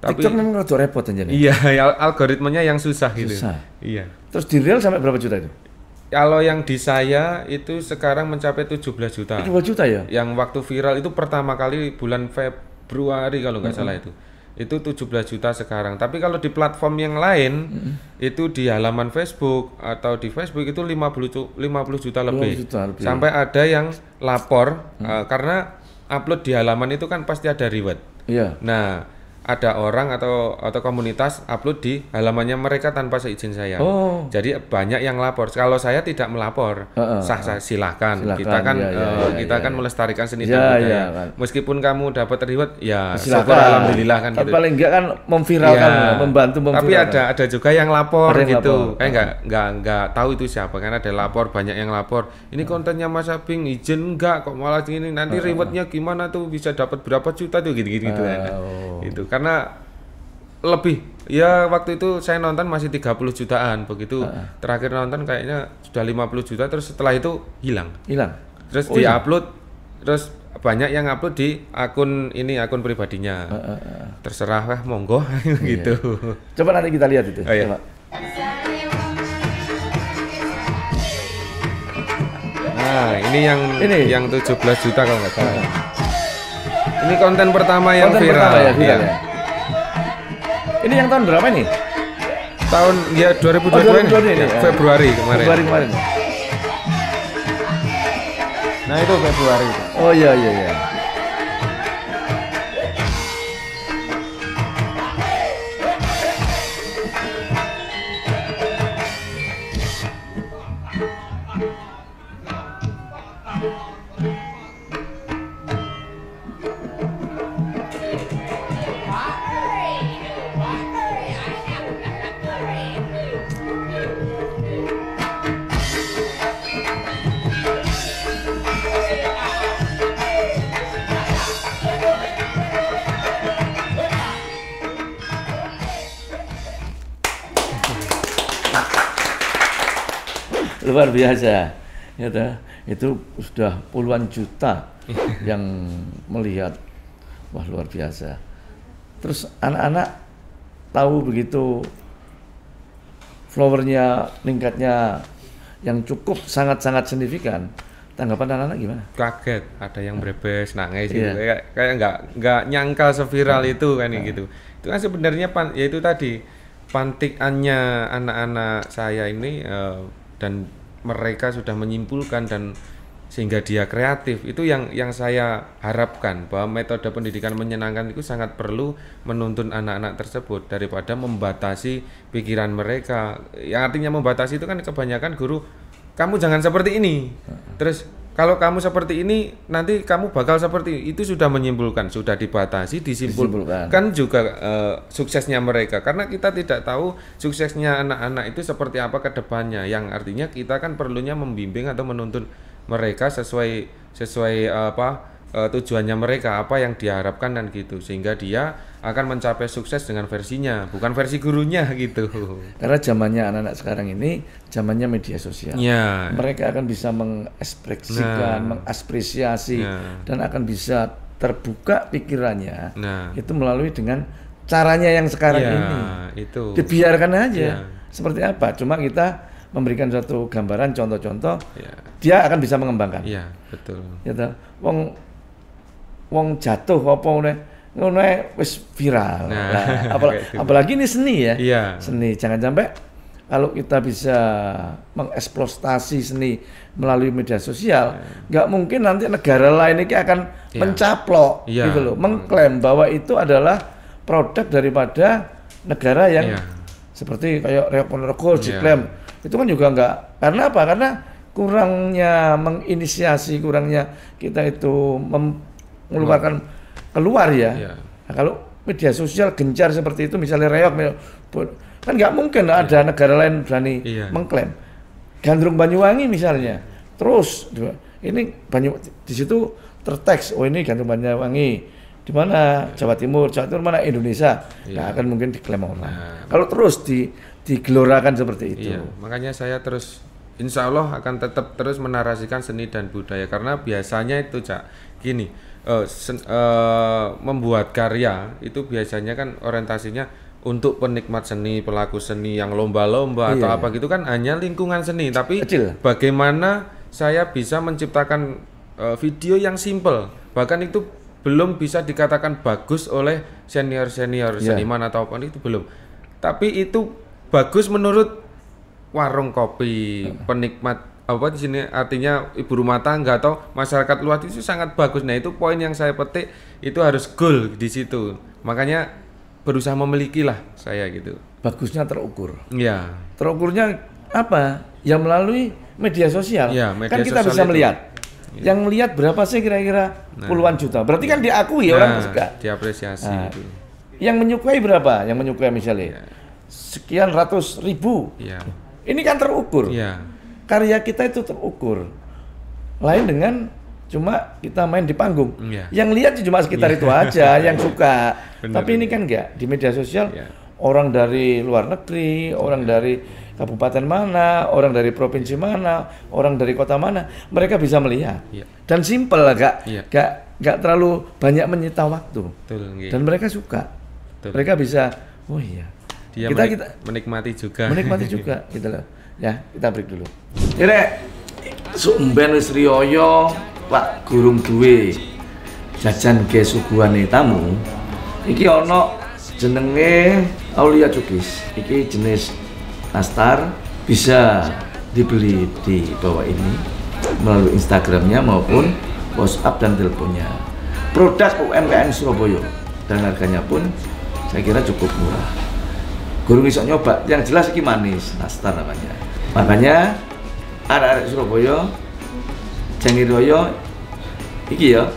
tapi TikTok memang rada repot aja nih. Iya, <laughs> algoritmanya yang susah, gitu. susah. gitu. Iya. Terus di real sampai berapa juta itu? Kalau yang di saya itu sekarang mencapai 17 juta. 17 juta ya? Yang waktu viral itu pertama kali bulan Februari kalau nggak mm -hmm. salah itu itu 17 juta sekarang. Tapi kalau di platform yang lain hmm. itu di halaman Facebook atau di Facebook itu 50 50 juta lebih. juta lebih. Sampai ada yang lapor hmm. uh, karena upload di halaman itu kan pasti ada reward. Iya. Nah, ada orang atau atau komunitas upload di halamannya mereka tanpa seizin saya. Oh. Jadi banyak yang lapor. Kalau saya tidak melapor, sah-sah uh, silakan. Kita kan ya, uh, ya, kita ya, kan ya. melestarikan seni ya, dan Ya, Meskipun kamu dapat reward, ya silakan. alhamdulillah kan Tapi gitu. Paling enggak kan memviralkan, ya. membantu memviralkan. Tapi ada ada juga yang lapor gitu. Lapor. Kayak eh, enggak enggak enggak tahu itu siapa kan ada lapor banyak yang lapor. Ini kontennya Mas Abing izin enggak kok malah ini nanti rewardnya gimana tuh bisa dapat berapa juta tuh gitu-gitu uh, gitu, gitu, ah, kan. oh. -gitu, kan. Oh. Itu kan karena lebih ya waktu itu saya nonton masih 30 jutaan begitu uh. terakhir nonton kayaknya sudah 50 juta terus setelah itu hilang hilang terus oh, diupload iya? terus banyak yang upload di akun ini akun pribadinya uh, uh, uh. terserah lah monggo <laughs> iya, iya. gitu coba nanti kita lihat itu oh, iya. coba. nah ini yang ini yang 17 juta kalau nggak salah ini konten pertama yang konten viral, pertama ya, viral iya. ya. ya ini yang tahun berapa ini? Tahun ya 2022, oh, ini. ini. Ya, Februari kemarin. Februari kemarin. Nah, itu Februari. Oh iya iya iya. biasa gitu. itu sudah puluhan juta <laughs> yang melihat wah luar biasa terus anak-anak tahu begitu flowernya tingkatnya yang cukup sangat-sangat signifikan tanggapan anak-anak gimana? Kaget, ada yang berbes, nangis yeah. gitu. Iya. Kayak kayak nggak nggak nyangka seviral nah. itu kan nah. gitu. Itu kan sebenarnya pan, ya itu tadi pantikannya anak-anak saya ini uh, dan mereka sudah menyimpulkan dan sehingga dia kreatif itu yang yang saya harapkan bahwa metode pendidikan menyenangkan itu sangat perlu menuntun anak-anak tersebut daripada membatasi pikiran mereka yang artinya membatasi itu kan kebanyakan guru kamu jangan seperti ini terus kalau kamu seperti ini, nanti kamu bakal seperti ini. itu sudah menyimpulkan, sudah dibatasi, disimpulkan. Kan juga uh, suksesnya mereka, karena kita tidak tahu suksesnya anak-anak itu seperti apa kedepannya Yang artinya kita kan perlunya membimbing atau menuntun mereka sesuai sesuai eh, apa uh, tujuannya mereka apa yang diharapkan dan gitu sehingga dia akan mencapai sukses dengan versinya bukan versi gurunya <laughs> gitu karena zamannya anak-anak sekarang ini zamannya media sosial ya. mereka akan bisa mengekspresikan nah. mengapresiasi nah. dan akan bisa terbuka pikirannya nah. itu melalui dengan caranya yang sekarang ya, ini itu dibiarkan aja ya. seperti apa cuma kita memberikan suatu gambaran contoh-contoh ya. dia akan bisa mengembangkan Iya. betul ya gitu. wong wong jatuh apa ngono ngono wis viral. Nah, nah <laughs> apalagi, gitu. apalagi ini seni ya. Iya. Seni jangan sampai kalau kita bisa mengeksplorasi seni melalui media sosial, iya. nggak yeah. mungkin nanti negara lain ini akan yeah. mencaplok yeah. gitu loh, hmm. mengklaim bahwa itu adalah produk daripada negara yang yeah. seperti kayak rekor-rekor yeah. diklaim itu kan juga nggak karena apa? Karena kurangnya menginisiasi, kurangnya kita itu mem mengeluarkan keluar ya. Yeah. Nah, kalau media sosial gencar seperti itu misalnya reok kan nggak mungkin yeah. ada iya. negara lain berani yeah. mengklaim. Gandrung Banyuwangi misalnya. Terus ini banyak di situ terteks oh ini Gandrung Banyuwangi di mana iya. Jawa Timur, Jawa Timur mana Indonesia. yeah. Nah, akan mungkin diklaim orang. Nah, Kalau terus di digelorakan seperti itu. Iya. Makanya saya terus insya Allah akan tetap terus menarasikan seni dan budaya karena biasanya itu Cak gini uh, uh, membuat karya itu biasanya kan orientasinya untuk penikmat seni, pelaku seni yang lomba-lomba iya, atau apa gitu kan hanya lingkungan seni. Tapi Kecil. bagaimana saya bisa menciptakan uh, video yang simple, bahkan itu belum bisa dikatakan bagus oleh senior-senior yeah. seniman atau apa itu belum. Tapi itu bagus menurut warung kopi, iya. penikmat apa di sini artinya ibu rumah tangga atau masyarakat luas itu sangat bagus. Nah, itu poin yang saya petik itu harus goal di situ. Makanya berusaha memiliki lah saya gitu. Bagusnya terukur. Iya. Terukurnya apa? yang melalui media sosial. Ya, media kan kita sosial bisa itu. melihat. Ya. Yang melihat berapa sih kira-kira nah. puluhan juta. Berarti kan diakui nah, orang suka. Diapresiasi nah. gitu. Yang menyukai berapa? Yang menyukai misalnya ya. sekian ratus ribu. Ya. Ini kan terukur. Iya karya kita itu terukur. Lain dengan cuma kita main di panggung. Yeah. Yang lihat cuma sekitar yeah. itu aja <laughs> yang suka. Bener, Tapi ini kan enggak di media sosial yeah. orang dari luar negeri, orang dari kabupaten mana, orang dari provinsi mana, orang dari kota mana, mereka bisa melihat. Yeah. Dan simple lah, gak, yeah. gak, terlalu banyak menyita waktu. Betul, Dan mereka suka. Betul. Mereka bisa, oh iya. Dia kita, menik kita menikmati juga. Menikmati <laughs> juga gitu loh. Ya, kita break dulu. Ini ya, sumben wis riyoyo Pak gurung duwe jajan ke suguhan tamu. Iki ono jenenge Aulia Cukis. Iki jenis nastar bisa dibeli di bawah ini melalui Instagramnya maupun WhatsApp dan teleponnya. Produk UMKM Surabaya dan harganya pun saya kira cukup murah. Gurung iso nyoba, yang jelas ini manis, nastar namanya. Makanya arek-arek Surabaya Jangiroyo iki ya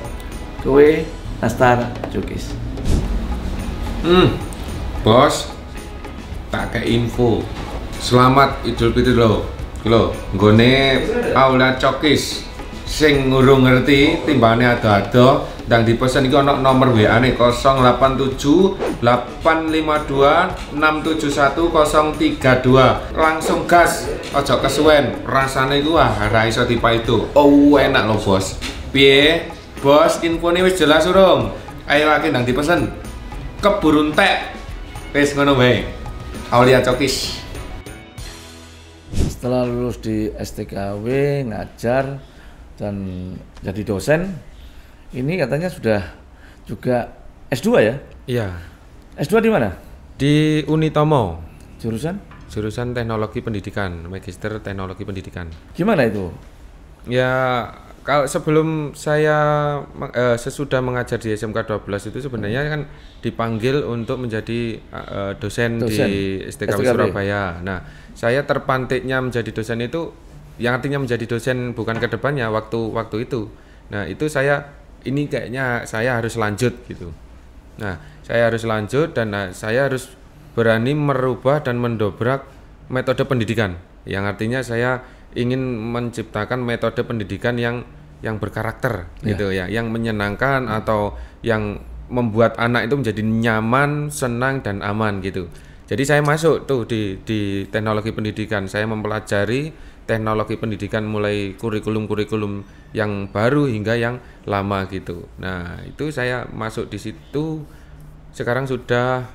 kue nastar jukis. Hmm. Bos, tak ke info. Selamat Idul Fitri lo. Lo, nggone Aula Cokis sing ngurung ngerti timbane atau atau di dipesan iki ada nomor WA nih 087 852 671 032. Langsung gas, ojo kesuwen. rasanya itu wah raiso tipe itu Oh enak loh bos. pie Bos, infone wis jelas urung? Ayo lagi di pesan keburun tek Wis ngono wae. Aulia Cokis. Setelah lulus di STKW ngajar dan jadi dosen, ini katanya sudah juga S2 ya? Iya. S2 di mana? Di Unitomo. Jurusan? Jurusan Teknologi Pendidikan, Magister Teknologi Pendidikan. Gimana itu? Ya, kalau sebelum saya eh, sesudah mengajar di SMK 12 itu sebenarnya kan dipanggil untuk menjadi eh, dosen, eh, dosen di STK Surabaya. Nah, saya terpantiknya menjadi dosen itu yang artinya menjadi dosen bukan ke depannya waktu waktu itu. Nah, itu saya ini kayaknya saya harus lanjut gitu nah saya harus lanjut dan nah, saya harus berani merubah dan mendobrak metode pendidikan yang artinya saya ingin menciptakan metode pendidikan yang yang berkarakter ya. gitu ya yang menyenangkan atau yang membuat anak itu menjadi nyaman senang dan aman gitu jadi saya masuk tuh di di teknologi pendidikan saya mempelajari teknologi pendidikan mulai kurikulum kurikulum yang baru hingga yang lama gitu. Nah, itu saya masuk di situ sekarang sudah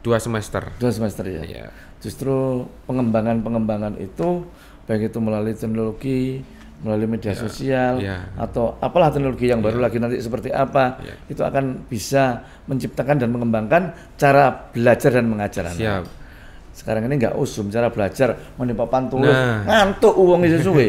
dua semester. Dua semester ya. ya. Justru pengembangan-pengembangan itu baik itu melalui teknologi, melalui media ya. sosial ya. atau apalah teknologi yang ya. baru iya. lagi nanti seperti apa ya. itu akan bisa menciptakan dan mengembangkan cara belajar dan mengajar. Siap. Anak sekarang ini nggak usum cara belajar menimpa pantulus nah. ngantuk uang itu suwe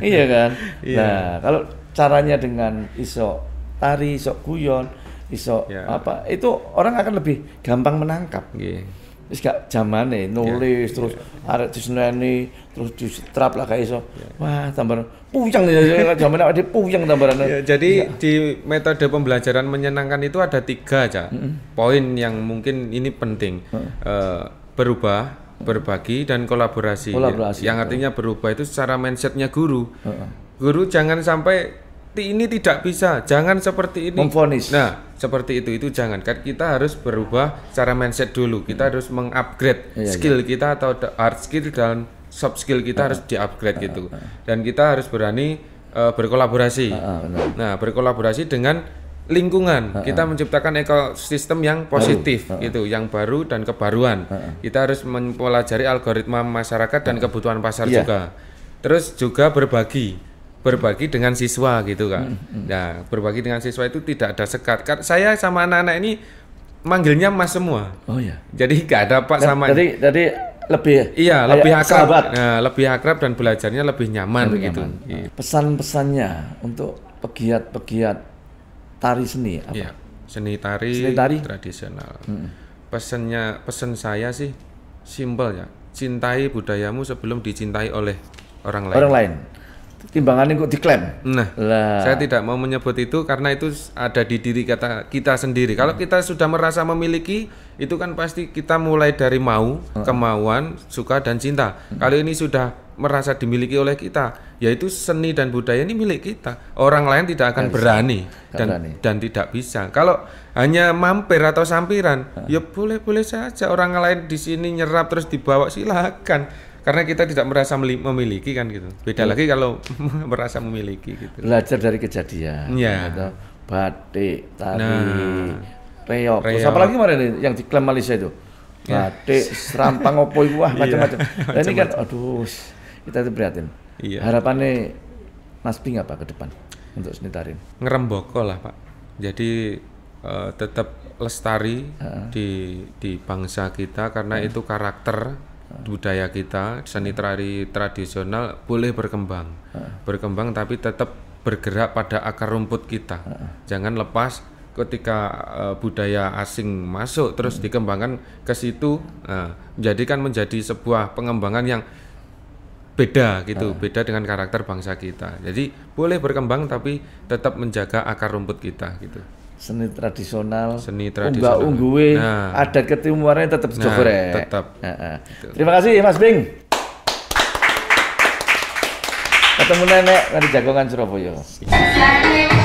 iya kan yeah. nah kalau caranya dengan iso tari iso guyon iso yeah. apa itu orang akan lebih gampang menangkap yeah. Iya. Ya. Terus gak zaman nih nulis yeah. terus yeah. arek disneni terus disetrap lah kayak iso yeah. wah tambahan puyeng ya zaman ada puyeng tambahan yeah, jadi yeah. di metode pembelajaran menyenangkan itu ada tiga aja mm -hmm. poin yang mungkin ini penting mm -hmm. uh, berubah berbagi dan kolaborasi, kolaborasi yang artinya berubah itu secara mindsetnya guru uh -uh. guru jangan sampai ini tidak bisa jangan seperti ini memfonis nah seperti itu itu jangan kan kita harus berubah cara mindset dulu kita hmm. harus mengupgrade iya, iya. skill iya. kita atau hard skill dan soft skill kita uh -huh. harus diupgrade uh -huh. gitu dan kita harus berani uh, berkolaborasi uh -huh, nah berkolaborasi dengan lingkungan. Uh -uh. Kita menciptakan ekosistem yang positif Uh -uh. gitu, yang baru dan kebaruan. Uh -uh. Kita harus mempelajari algoritma masyarakat dan kebutuhan pasar yeah. juga. Terus juga berbagi, berbagi dengan siswa gitu kan. uh -uh. Nah, berbagi dengan siswa itu tidak ada sekat. kan Saya sama anak-anak ini manggilnya Mas semua. Oh ya. Yeah. Jadi gak ada Pak nah, sama. Jadi jadi lebih iya lebih akrab, nah, lebih akrab dan belajarnya lebih nyaman lebih gitu. nah, Pesan-pesannya untuk pegiat-pegiat tari seni apa? Iya, seni tari, seni tari? tradisional. Hmm. Pesennya pesen saya sih simpel ya. Cintai budayamu sebelum dicintai oleh orang lain. Orang lain timbangannya kok diklaim. Nah, lah. saya tidak mau menyebut itu karena itu ada di diri kata kita sendiri. Kalau hmm. kita sudah merasa memiliki, itu kan pasti kita mulai dari mau, hmm. kemauan, suka dan cinta. Hmm. Kalau ini sudah merasa dimiliki oleh kita, yaitu seni dan budaya ini milik kita. Orang lain tidak akan berani dan berani. dan tidak bisa. Kalau hanya mampir atau sampiran, hmm. ya boleh-boleh saja orang lain di sini nyerap terus dibawa silakan karena kita tidak merasa memiliki kan gitu beda hmm. lagi kalau <laughs> merasa memiliki gitu belajar dari kejadian ya atau gitu. batik tari nah, reok, reok. apa apalagi kemarin yang diklaim Malaysia itu iya. batik ya. serampang opo buah iya. macam-macam ya. <laughs> ini kan aduh kita itu prihatin iya. harapannya Mas Bing apa ke depan untuk seni tari ngeremboko lah pak jadi uh, eh, tetap lestari uh -huh. di di bangsa kita karena uh -huh. itu karakter budaya kita seni tari tradisional boleh berkembang berkembang tapi tetap bergerak pada akar rumput kita jangan lepas ketika uh, budaya asing masuk terus hmm. dikembangkan ke situ uh, kan menjadi sebuah pengembangan yang beda gitu, uh. beda dengan karakter bangsa kita. Jadi boleh berkembang tapi tetap menjaga akar rumput kita gitu seni tradisional, seni tradisional. unggah nah. ada ketimurannya tetap nah, Tetap. Nah, nah. Terima kasih Mas Bing. Ketemu nenek dari Jagongan Surabaya.